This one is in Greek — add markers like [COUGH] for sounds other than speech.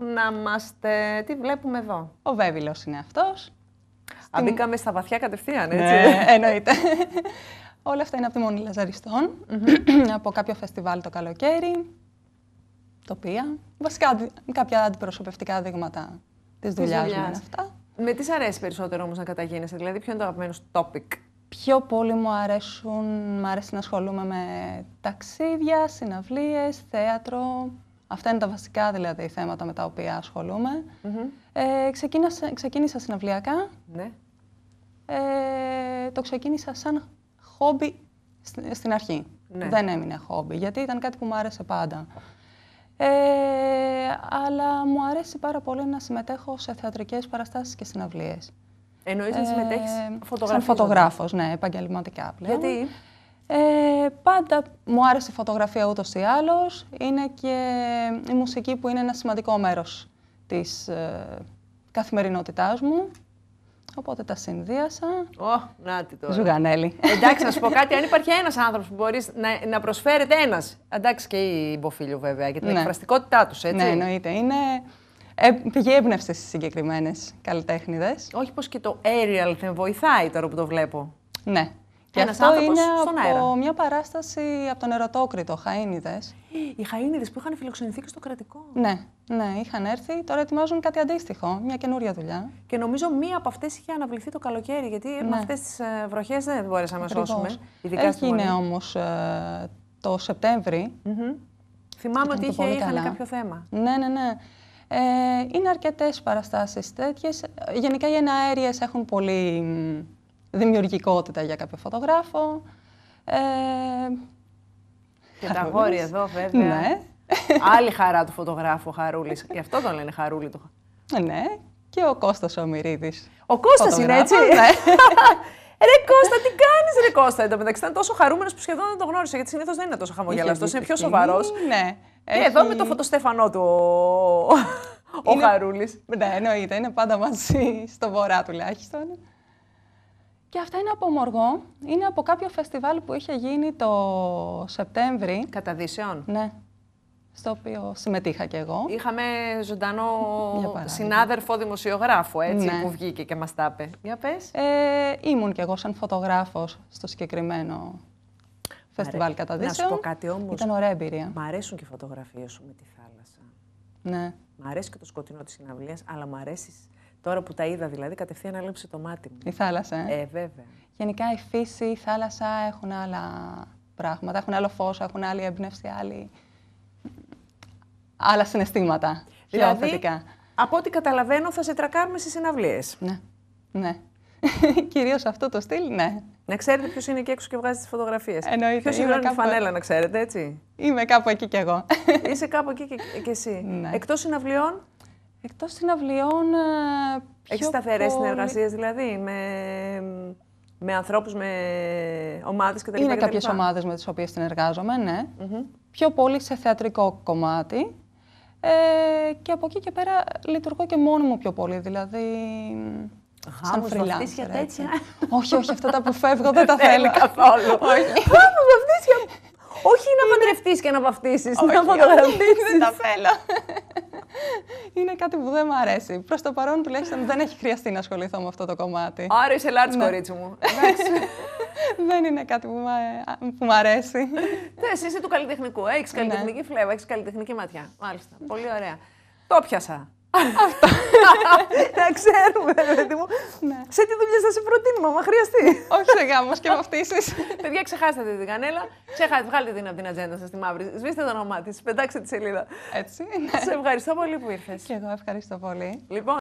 Να είμαστε. Τι βλέπουμε εδώ. Ο Βέβυλο είναι αυτός. Στην... στα βαθιά κατευθείαν, έτσι. Ναι, [LAUGHS] εννοείται. Όλα αυτά είναι από τη Μονή Λαζαριστών, από κάποιο φεστιβάλ το καλοκαίρι, τοπία. Βασικά κάποια αντιπροσωπευτικά δείγματα της δουλειάς μου είναι αυτά. Με τι αρέσει περισσότερο όμως να καταγίνεσαι, δηλαδή ποιο είναι το αγαπημένο topic. Πιο πολύ μου αρέσουν, μου αρέσει να ασχολούμαι με ταξίδια, συναυλίες, θέατρο, Αυτά είναι τα βασικά δηλαδή θέματα με τα οποία ασχολούμαι. Ε, ξεκίνησα, συναυλιακά. Ναι. Ε, το ξεκίνησα σαν χόμπι στην αρχή. Ναι. Δεν έμεινε χόμπι, γιατί ήταν κάτι που μου άρεσε πάντα. Ε, αλλά μου αρέσει πάρα πολύ να συμμετέχω σε θεατρικές παραστάσεις και συναυλίες. Εννοείς να ε, συμμετέχεις φωτογραφίζοντας. Σαν φωτογράφος, ναι, επαγγελματικά πλέον. Γιατί? Ε, πάντα μου άρεσε η φωτογραφία ούτως ή άλλως. Είναι και η μουσική που είναι ένα σημαντικό μέρος της ε, καθημερινότητάς μου. Οπότε τα συνδύασα. Ω, oh, να τη τώρα. Ζουγανέλη. Εντάξει, να σου πω [LAUGHS] κάτι. Αν υπάρχει ένας άνθρωπος που μπορείς να, να προσφέρεται ένας. Εντάξει και η Υποφίλιο βέβαια, για την ναι. εκφραστικότητά τους, έτσι. Ναι, εννοείται. Είναι ε, πηγή έμπνευση στι συγκεκριμένες καλλιτέχνηδες. Όχι πω και το aerial δεν βοηθάει τώρα που το βλέπω. Ναι, και αυτό είναι στον από μια παράσταση από τον Ερωτόκριτο, Χαΐνιδε. Οι Χαΐνιδε που είχαν φιλοξενηθεί και στο κρατικό. Ναι, ναι, είχαν έρθει. Τώρα ετοιμάζουν κάτι αντίστοιχο, μια καινούρια δουλειά. Και νομίζω μία από αυτές είχε αναβληθεί το καλοκαίρι, γιατί ναι. με αυτές τις ε, βροχές δεν μπορέσαμε να σώσουμε. Ειδικά Εκεί είναι όμω το σεπτεμβρη mm Θυμάμαι ότι είχε, είχαν κάποιο θέμα. Ναι, ναι, ναι. Ε, είναι αρκετές παραστάσεις τέτοιες. Γενικά οι εναέριες έχουν πολύ δημιουργικότητα για κάποιο φωτογράφο. Ε, και τα γόρια εδώ βέβαια. Ναι. Άλλη χαρά του φωτογράφου Χαρούλης. Γι' αυτό τον λένε Χαρούλη του. Ναι. Και ο Κώστας ο Μυρίδης. Ο Κώστας είναι έτσι. Ναι. [LAUGHS] Ρε Κώστα, τι κάνεις, Ρε Κώστα. Εν τω μεταξύ ήταν τόσο χαρούμενος που σχεδόν δεν τον γνώρισε, γιατί συνήθως δεν είναι τόσο χαμογελαστός, είναι πιο σοβαρός. Ναι. εδώ με το φωτοστέφανό του ο, είναι... ο Χαρούλης. Ναι, εννοείται, είναι πάντα μαζί στο βορρά τουλάχιστον. Και αυτά είναι από Μοργό. Είναι από κάποιο φεστιβάλ που είχε γίνει το Σεπτέμβρη. δύσεων. Ναι. Στο οποίο συμμετείχα και εγώ. Είχαμε ζωντανό συνάδελφο δημοσιογράφο, έτσι, ναι. που βγήκε και μας τα είπε. Για πες. Ε, ήμουν κι εγώ σαν φωτογράφος στο συγκεκριμένο φεστιβάλ δύσεων. Να σου πω κάτι όμως. Ήταν ωραία εμπειρία. Μ' αρέσουν και οι φωτογραφίες σου με τη θάλασσα. Ναι. Μ' αρέσει και το σκοτεινό της συναυλίας, αλλά μ' αρέσεις Τώρα που τα είδα δηλαδή, κατευθείαν έλειψε το μάτι μου. Η θάλασσα, ε? ε. βέβαια. Γενικά η φύση, η θάλασσα έχουν άλλα πράγματα, έχουν άλλο φως, έχουν άλλη έμπνευση, άλλη... άλλα συναισθήματα. Δηλαδή, από ό,τι καταλαβαίνω θα σε τρακάρουμε στις συναυλίες. Ναι, ναι. [LAUGHS] Κυρίως αυτό το στυλ, ναι. Να ξέρετε ποιος είναι εκεί έξω και βγάζει τις φωτογραφίες. Εννοείται. Ποιος είναι κάπου... φανέλα, να ξέρετε, έτσι. Είμαι κάπου εκεί κι εγώ. Είσαι κάπου εκεί κι, κι εσύ. Ναι. Εκτός συναυλιών, Εκτός συναυλιών... Ε, πιο Έχεις σταθερές συνεργασίες δηλαδή με, με ανθρώπους, με ομάδες κτλ. Είναι κάποιε ομάδες με τις οποίες συνεργάζομαι, ναι. Πιο πολύ σε θεατρικό κομμάτι. Ε, και από εκεί και πέρα λειτουργώ και μόνο μου πιο πολύ, δηλαδή... Αχα, σαν τέτοια. όχι, όχι, αυτά τα που [LAUGHS] φεύγω δεν τα θέλει καθόλου. [LAUGHS] όχι. Όχι να παντρευτείς και να βαφτίσεις. να φωτογραφίσει. Δεν τα θέλω είναι κάτι που δεν μου αρέσει. Προς το παρόν τουλάχιστον δεν έχει χρειαστεί να ασχοληθώ με αυτό το κομμάτι. Άρα είσαι large, ναι. κορίτσι μου. [LAUGHS] δεν είναι κάτι που, μ' μου αρέσει. Θε, είσαι του καλλιτεχνικού. Έχεις ναι. καλλιτεχνική φλέβα, έχεις καλλιτεχνική ματιά. Μάλιστα. Πολύ ωραία. Το πιάσα. [LAUGHS] Τα Να ξέρουμε, παιδί μου. Ναι. Σε τι δουλειά θα σε προτείνουμε, μα χρειαστεί. Όχι σε γάμος και βαφτίσει. [LAUGHS] Παιδιά, ξεχάσατε την κανέλα. Ξεχάσατε, βγάλτε την από την ατζέντα σας τη μαύρη. Σβήστε το όνομά της, πετάξτε τη σελίδα. Έτσι. Ναι. Σε ευχαριστώ πολύ που ήρθες. Και εγώ ευχαριστώ πολύ. Λοιπόν,